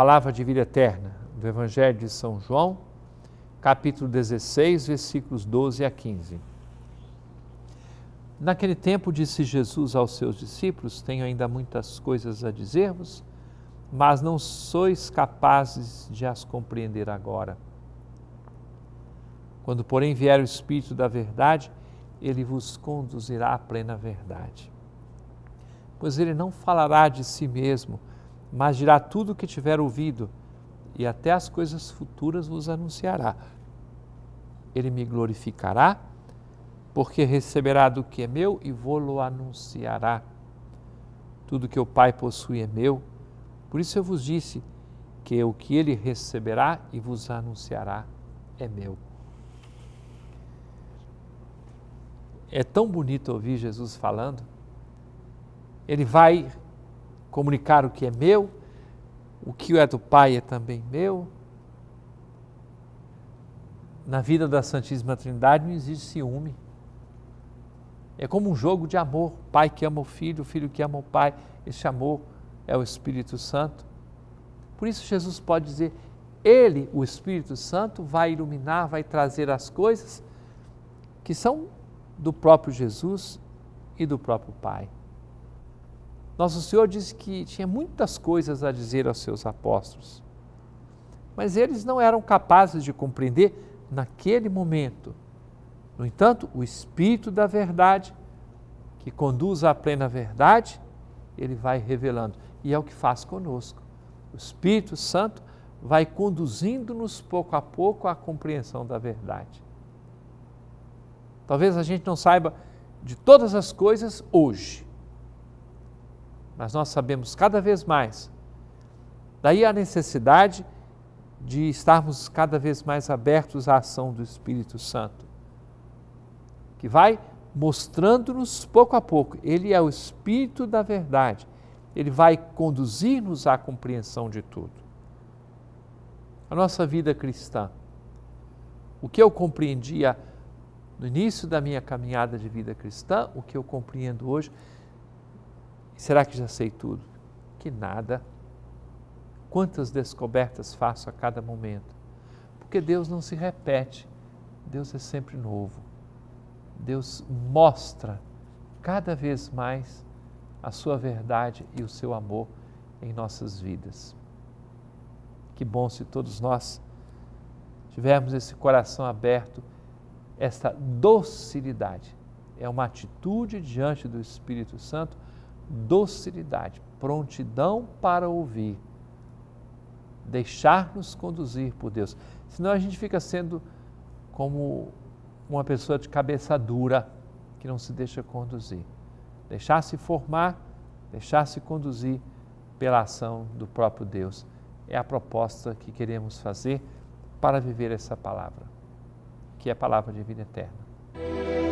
Palavra de vida eterna do Evangelho de São João, capítulo 16, versículos 12 a 15. Naquele tempo disse Jesus aos seus discípulos: Tenho ainda muitas coisas a dizer-vos, mas não sois capazes de as compreender agora. Quando, porém, vier o Espírito da Verdade, ele vos conduzirá à plena verdade. Pois ele não falará de si mesmo, mas dirá tudo o que tiver ouvido, e até as coisas futuras vos anunciará. Ele me glorificará, porque receberá do que é meu e vou-lo anunciará. Tudo que o Pai possui é meu, por isso eu vos disse que o que ele receberá e vos anunciará é meu. É tão bonito ouvir Jesus falando. Ele vai comunicar o que é meu, o que é do Pai é também meu. Na vida da Santíssima Trindade não existe ciúme. É como um jogo de amor. Pai que ama o filho, o filho que ama o pai. Esse amor é o Espírito Santo. Por isso, Jesus pode dizer: Ele, o Espírito Santo, vai iluminar, vai trazer as coisas que são do próprio Jesus e do próprio Pai. Nosso Senhor disse que tinha muitas coisas a dizer aos seus apóstolos, mas eles não eram capazes de compreender naquele momento. No entanto, o Espírito da Verdade, que conduz à plena verdade, ele vai revelando. E é o que faz conosco. O Espírito Santo vai conduzindo-nos pouco a pouco à compreensão da verdade. Talvez a gente não saiba de todas as coisas hoje, mas nós sabemos cada vez mais. Daí a necessidade de estarmos cada vez mais abertos à ação do Espírito Santo, que vai mostrando-nos pouco a pouco. Ele é o Espírito da verdade. Ele vai conduzir-nos à compreensão de tudo. A nossa vida cristã. O que eu compreendia no início da minha caminhada de vida cristã, o que eu compreendo hoje, Será que já sei tudo? Que nada. Quantas descobertas faço a cada momento? Porque Deus não se repete, Deus é sempre novo. Deus mostra cada vez mais a sua verdade e o seu amor em nossas vidas. Que bom se todos nós tivermos esse coração aberto, esta docilidade. É uma atitude diante do Espírito Santo docilidade, prontidão para ouvir, deixar-nos conduzir por Deus. Senão a gente fica sendo como uma pessoa de cabeça dura que não se deixa conduzir. Deixar-se formar, deixar-se conduzir pela ação do próprio Deus. É a proposta que queremos fazer para viver essa palavra, que é a palavra de vida eterna.